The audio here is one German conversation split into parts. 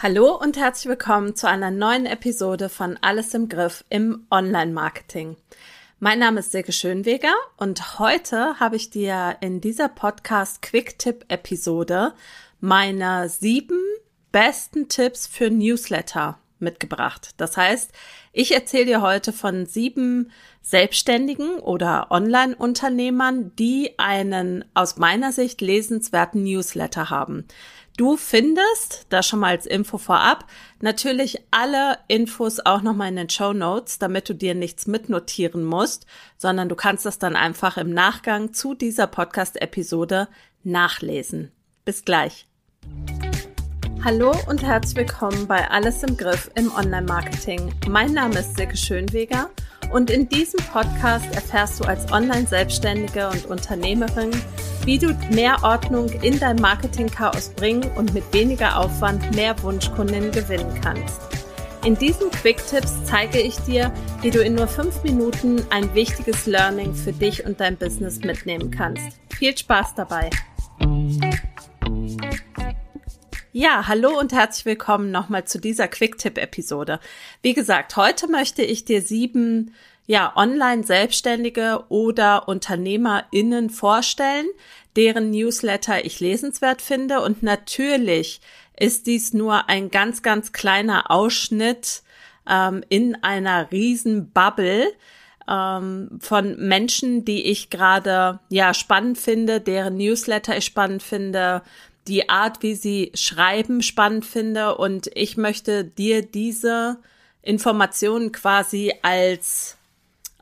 Hallo und herzlich willkommen zu einer neuen Episode von Alles im Griff im Online-Marketing. Mein Name ist Silke Schönweger und heute habe ich dir in dieser Podcast Quick-Tipp-Episode meine sieben besten Tipps für Newsletter mitgebracht. Das heißt, ich erzähle dir heute von sieben Selbstständigen oder Online-Unternehmern, die einen aus meiner Sicht lesenswerten Newsletter haben. Du findest, da schon mal als Info vorab, natürlich alle Infos auch nochmal in den Show Notes, damit du dir nichts mitnotieren musst, sondern du kannst das dann einfach im Nachgang zu dieser Podcast-Episode nachlesen. Bis gleich. Hallo und herzlich willkommen bei Alles im Griff im Online-Marketing. Mein Name ist Silke Schönweger und in diesem Podcast erfährst du als Online-Selbstständige und Unternehmerin, wie du mehr Ordnung in dein Marketing-Chaos bringen und mit weniger Aufwand mehr Wunschkunden gewinnen kannst. In diesen Quick-Tipps zeige ich dir, wie du in nur fünf Minuten ein wichtiges Learning für dich und dein Business mitnehmen kannst. Viel Spaß dabei! Ja, hallo und herzlich willkommen nochmal zu dieser Quick-Tipp-Episode. Wie gesagt, heute möchte ich dir sieben ja, Online-Selbstständige oder UnternehmerInnen vorstellen, deren Newsletter ich lesenswert finde. Und natürlich ist dies nur ein ganz, ganz kleiner Ausschnitt ähm, in einer riesen Bubble ähm, von Menschen, die ich gerade ja spannend finde, deren Newsletter ich spannend finde, die Art, wie sie schreiben, spannend finde. Und ich möchte dir diese Informationen quasi als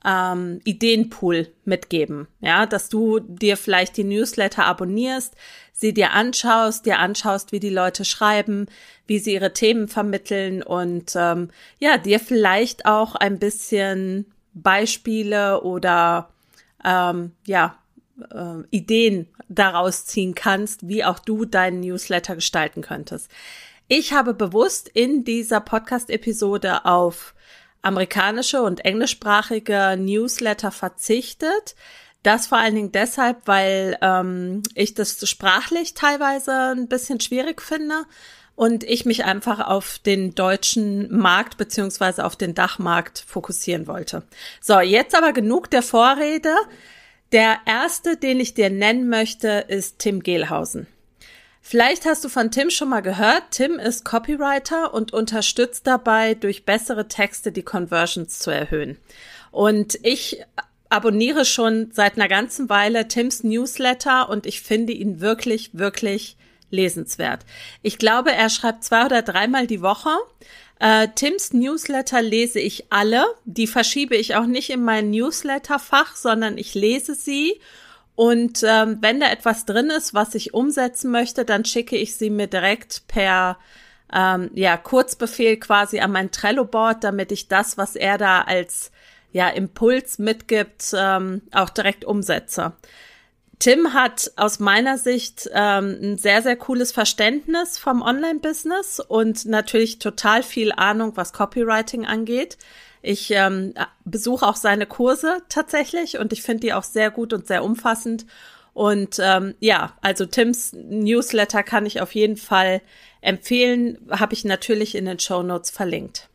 ähm, Ideenpool mitgeben. Ja, dass du dir vielleicht die Newsletter abonnierst, sie dir anschaust, dir anschaust, wie die Leute schreiben, wie sie ihre Themen vermitteln und ähm, ja, dir vielleicht auch ein bisschen Beispiele oder ähm, ja, äh, Ideen daraus ziehen kannst, wie auch du deinen Newsletter gestalten könntest. Ich habe bewusst in dieser Podcast-Episode auf amerikanische und englischsprachige Newsletter verzichtet. Das vor allen Dingen deshalb, weil ähm, ich das sprachlich teilweise ein bisschen schwierig finde und ich mich einfach auf den deutschen Markt beziehungsweise auf den Dachmarkt fokussieren wollte. So, jetzt aber genug der Vorrede. Der erste, den ich dir nennen möchte, ist Tim Gehlhausen. Vielleicht hast du von Tim schon mal gehört. Tim ist Copywriter und unterstützt dabei, durch bessere Texte die Conversions zu erhöhen. Und ich abonniere schon seit einer ganzen Weile Tims Newsletter und ich finde ihn wirklich, wirklich lesenswert. Ich glaube, er schreibt zwei oder dreimal die Woche. Äh, Tims Newsletter lese ich alle. Die verschiebe ich auch nicht in mein Newsletterfach, sondern ich lese sie. Und ähm, wenn da etwas drin ist, was ich umsetzen möchte, dann schicke ich sie mir direkt per ähm, ja, Kurzbefehl quasi an mein Trello-Board, damit ich das, was er da als ja, Impuls mitgibt, ähm, auch direkt umsetze. Tim hat aus meiner Sicht ähm, ein sehr, sehr cooles Verständnis vom Online-Business und natürlich total viel Ahnung, was Copywriting angeht. Ich ähm, besuche auch seine Kurse tatsächlich und ich finde die auch sehr gut und sehr umfassend. Und ähm, ja, also Tims Newsletter kann ich auf jeden Fall empfehlen, habe ich natürlich in den Show Notes verlinkt.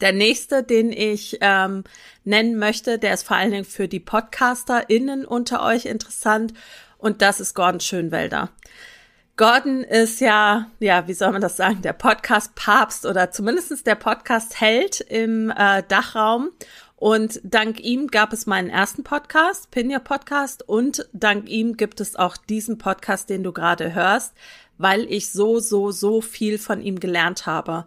Der nächste, den ich ähm, nennen möchte, der ist vor allen Dingen für die PodcasterInnen unter euch interessant und das ist Gordon Schönwelder. Gordon ist ja, ja, wie soll man das sagen, der Podcast-Papst oder zumindestens der Podcast-Held im äh, Dachraum. Und dank ihm gab es meinen ersten Podcast, Pinja Podcast, und dank ihm gibt es auch diesen Podcast, den du gerade hörst, weil ich so, so, so viel von ihm gelernt habe.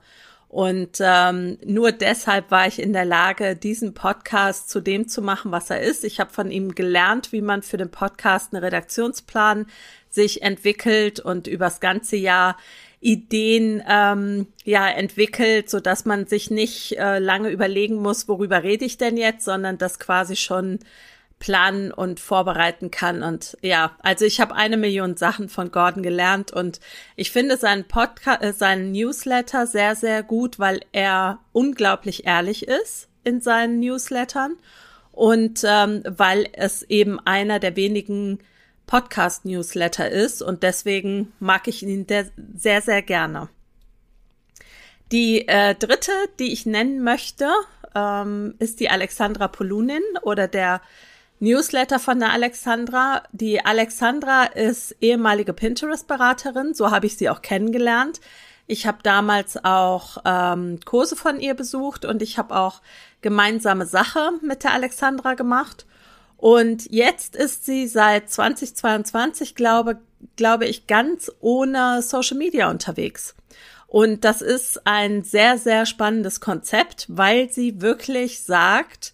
Und ähm, nur deshalb war ich in der Lage, diesen Podcast zu dem zu machen, was er ist. Ich habe von ihm gelernt, wie man für den Podcast einen Redaktionsplan sich entwickelt und übers ganze Jahr Ideen ähm, ja entwickelt, so dass man sich nicht äh, lange überlegen muss, worüber rede ich denn jetzt, sondern das quasi schon planen und vorbereiten kann. Und ja, also ich habe eine Million Sachen von Gordon gelernt und ich finde seinen Podcast, äh, seinen Newsletter sehr, sehr gut, weil er unglaublich ehrlich ist in seinen Newslettern und ähm, weil es eben einer der wenigen Podcast-Newsletter ist und deswegen mag ich ihn sehr, sehr gerne. Die äh, dritte, die ich nennen möchte, ähm, ist die Alexandra Polunin oder der Newsletter von der Alexandra. Die Alexandra ist ehemalige Pinterest-Beraterin, so habe ich sie auch kennengelernt. Ich habe damals auch ähm, Kurse von ihr besucht und ich habe auch gemeinsame Sache mit der Alexandra gemacht. Und jetzt ist sie seit 2022, glaube, glaube ich, ganz ohne Social Media unterwegs. Und das ist ein sehr, sehr spannendes Konzept, weil sie wirklich sagt,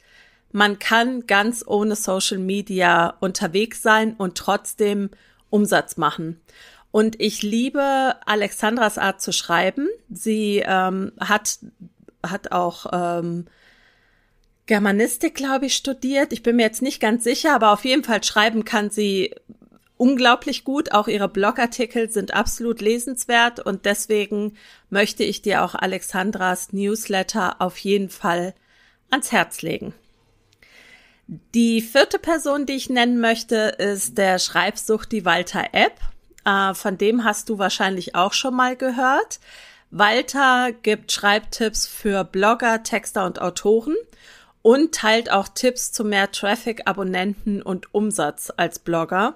man kann ganz ohne Social Media unterwegs sein und trotzdem Umsatz machen. Und ich liebe Alexandras Art zu schreiben. Sie ähm, hat, hat auch ähm, Germanistik, glaube ich, studiert. Ich bin mir jetzt nicht ganz sicher, aber auf jeden Fall schreiben kann sie unglaublich gut. Auch ihre Blogartikel sind absolut lesenswert und deswegen möchte ich dir auch Alexandras Newsletter auf jeden Fall ans Herz legen. Die vierte Person, die ich nennen möchte, ist der Schreibsucht die Walter App. Äh, von dem hast du wahrscheinlich auch schon mal gehört. Walter gibt Schreibtipps für Blogger, Texter und Autoren und teilt auch Tipps zu mehr Traffic, Abonnenten und Umsatz als Blogger.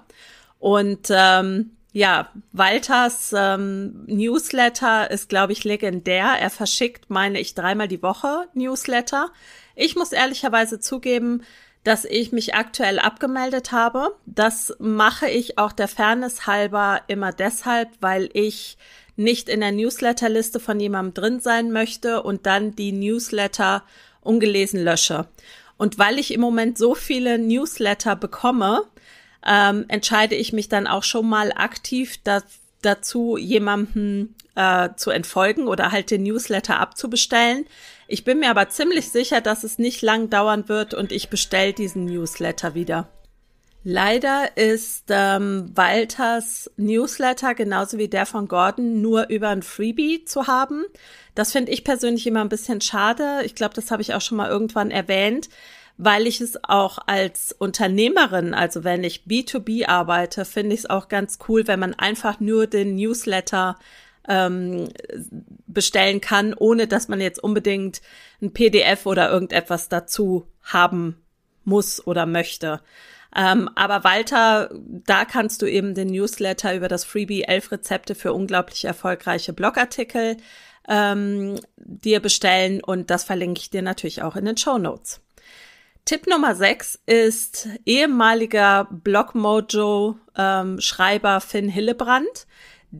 Und ähm, ja, Walters ähm, Newsletter ist, glaube ich, legendär. Er verschickt, meine ich, dreimal die Woche Newsletter. Ich muss ehrlicherweise zugeben, dass ich mich aktuell abgemeldet habe. Das mache ich auch der Fairness halber immer deshalb, weil ich nicht in der Newsletterliste von jemandem drin sein möchte und dann die Newsletter ungelesen lösche. Und weil ich im Moment so viele Newsletter bekomme, ähm, entscheide ich mich dann auch schon mal aktiv da dazu, jemanden äh, zu entfolgen oder halt den Newsletter abzubestellen. Ich bin mir aber ziemlich sicher, dass es nicht lang dauern wird und ich bestelle diesen Newsletter wieder. Leider ist ähm, Walters Newsletter genauso wie der von Gordon nur über ein Freebie zu haben. Das finde ich persönlich immer ein bisschen schade. Ich glaube, das habe ich auch schon mal irgendwann erwähnt, weil ich es auch als Unternehmerin, also wenn ich B2B arbeite, finde ich es auch ganz cool, wenn man einfach nur den Newsletter ähm, bestellen kann, ohne dass man jetzt unbedingt ein PDF oder irgendetwas dazu haben muss oder möchte. Ähm, aber Walter, da kannst du eben den Newsletter über das Freebie 11 Rezepte für unglaublich erfolgreiche Blogartikel ähm, dir bestellen und das verlinke ich dir natürlich auch in den Show Notes. Tipp Nummer 6 ist ehemaliger Blogmojo-Schreiber ähm, Finn Hillebrand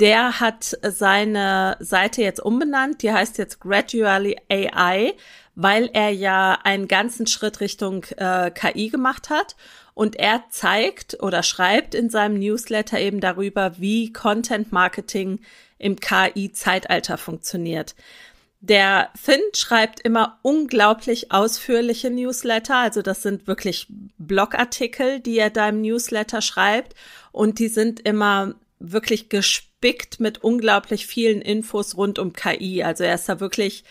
der hat seine Seite jetzt umbenannt, die heißt jetzt Gradually AI, weil er ja einen ganzen Schritt Richtung äh, KI gemacht hat. Und er zeigt oder schreibt in seinem Newsletter eben darüber, wie Content Marketing im KI-Zeitalter funktioniert. Der Finn schreibt immer unglaublich ausführliche Newsletter. Also das sind wirklich Blogartikel, die er da im Newsletter schreibt. Und die sind immer wirklich gespürt gespickt mit unglaublich vielen Infos rund um KI. Also er ist da wirklich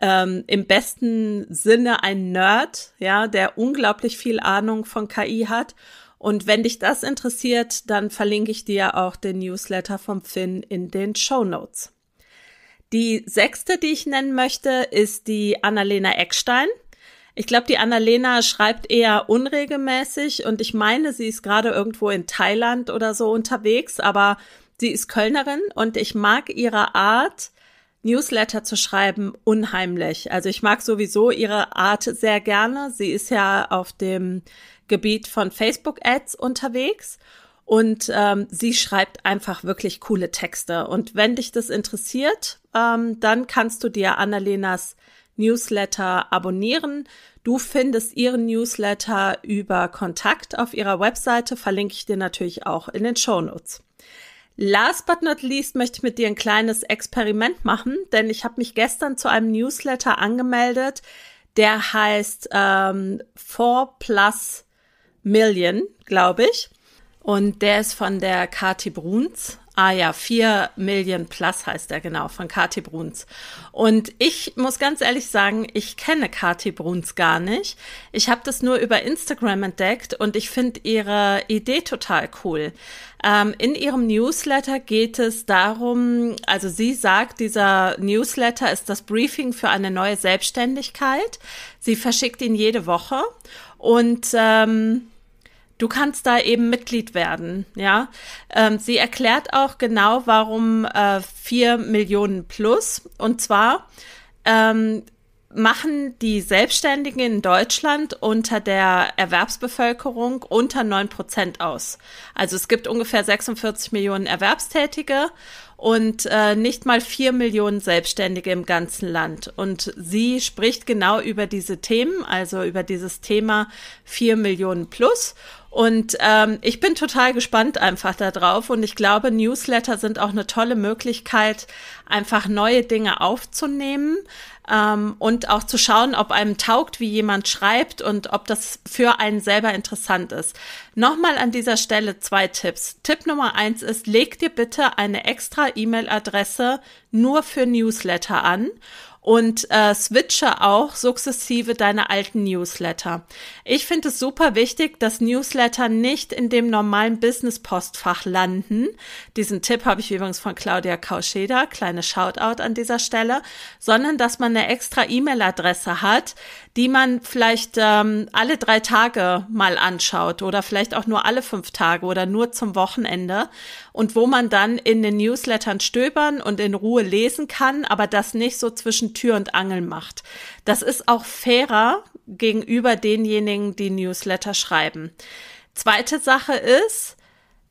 ähm, im besten Sinne ein Nerd, ja, der unglaublich viel Ahnung von KI hat. Und wenn dich das interessiert, dann verlinke ich dir auch den Newsletter vom Finn in den Show Notes. Die sechste, die ich nennen möchte, ist die Annalena Eckstein. Ich glaube, die Annalena schreibt eher unregelmäßig und ich meine, sie ist gerade irgendwo in Thailand oder so unterwegs, aber Sie ist Kölnerin und ich mag ihre Art, Newsletter zu schreiben, unheimlich. Also ich mag sowieso ihre Art sehr gerne. Sie ist ja auf dem Gebiet von Facebook-Ads unterwegs und ähm, sie schreibt einfach wirklich coole Texte. Und wenn dich das interessiert, ähm, dann kannst du dir Annalenas Newsletter abonnieren. Du findest ihren Newsletter über Kontakt auf ihrer Webseite, verlinke ich dir natürlich auch in den Show Notes. Last but not least möchte ich mit dir ein kleines Experiment machen, denn ich habe mich gestern zu einem Newsletter angemeldet, der heißt ähm, 4 plus Million, glaube ich. Und der ist von der Kati Bruns. Ah ja, 4 Million Plus heißt er genau, von Kati Bruns. Und ich muss ganz ehrlich sagen, ich kenne Kati Bruns gar nicht. Ich habe das nur über Instagram entdeckt und ich finde ihre Idee total cool. Ähm, in ihrem Newsletter geht es darum, also sie sagt, dieser Newsletter ist das Briefing für eine neue Selbstständigkeit. Sie verschickt ihn jede Woche und... Ähm, Du kannst da eben Mitglied werden, ja. Ähm, sie erklärt auch genau, warum äh, vier äh, Millionen plus. Und zwar ähm, machen die Selbstständigen in Deutschland unter der Erwerbsbevölkerung unter 9 Prozent aus. Also es gibt ungefähr 46 Millionen Erwerbstätige und äh, nicht mal 4 Millionen Selbstständige im ganzen Land. Und sie spricht genau über diese Themen, also über dieses Thema 4 Millionen plus und ähm, ich bin total gespannt einfach darauf. Und ich glaube, Newsletter sind auch eine tolle Möglichkeit, einfach neue Dinge aufzunehmen ähm, und auch zu schauen, ob einem taugt, wie jemand schreibt und ob das für einen selber interessant ist. Nochmal an dieser Stelle zwei Tipps. Tipp Nummer eins ist, leg dir bitte eine extra E-Mail-Adresse nur für Newsletter an und äh, switche auch sukzessive deine alten Newsletter. Ich finde es super wichtig, dass Newsletter nicht in dem normalen Business-Postfach landen. Diesen Tipp habe ich übrigens von Claudia Kauscheder, kleine Shoutout an dieser Stelle, sondern dass man eine extra E-Mail-Adresse hat, die man vielleicht ähm, alle drei Tage mal anschaut oder vielleicht auch nur alle fünf Tage oder nur zum Wochenende und wo man dann in den Newslettern stöbern und in Ruhe lesen kann, aber das nicht so zwischen Tür und Angel macht. Das ist auch fairer gegenüber denjenigen, die Newsletter schreiben. Zweite Sache ist,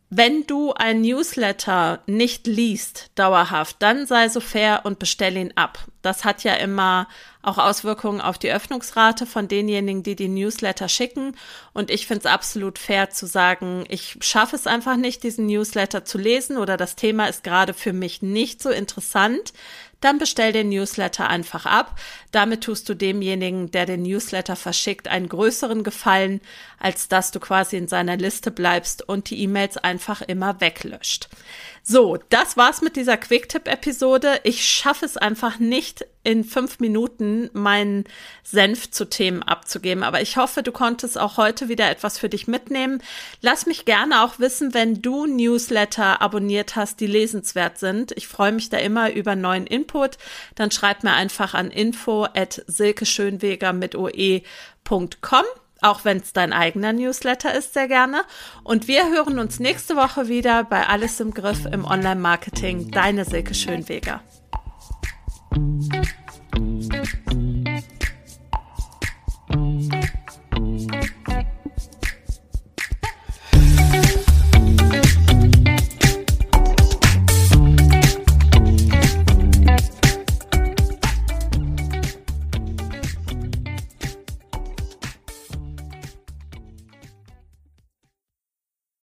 wenn du ein Newsletter nicht liest dauerhaft, dann sei so fair und bestell ihn ab das hat ja immer auch Auswirkungen auf die Öffnungsrate von denjenigen, die die Newsletter schicken. Und ich finde es absolut fair zu sagen, ich schaffe es einfach nicht, diesen Newsletter zu lesen oder das Thema ist gerade für mich nicht so interessant. Dann bestell den Newsletter einfach ab. Damit tust du demjenigen, der den Newsletter verschickt, einen größeren Gefallen, als dass du quasi in seiner Liste bleibst und die E-Mails einfach immer weglöscht. So, das war's mit dieser Quicktip-Episode. Ich schaffe es einfach nicht, in fünf Minuten meinen Senf zu Themen abzugeben. Aber ich hoffe, du konntest auch heute wieder etwas für dich mitnehmen. Lass mich gerne auch wissen, wenn du Newsletter abonniert hast, die lesenswert sind. Ich freue mich da immer über neuen Input. Dann schreib mir einfach an info at silkeschönweger mit oe.com auch wenn es dein eigener Newsletter ist, sehr gerne. Und wir hören uns nächste Woche wieder bei Alles im Griff im Online-Marketing. Deine Silke Schönweger.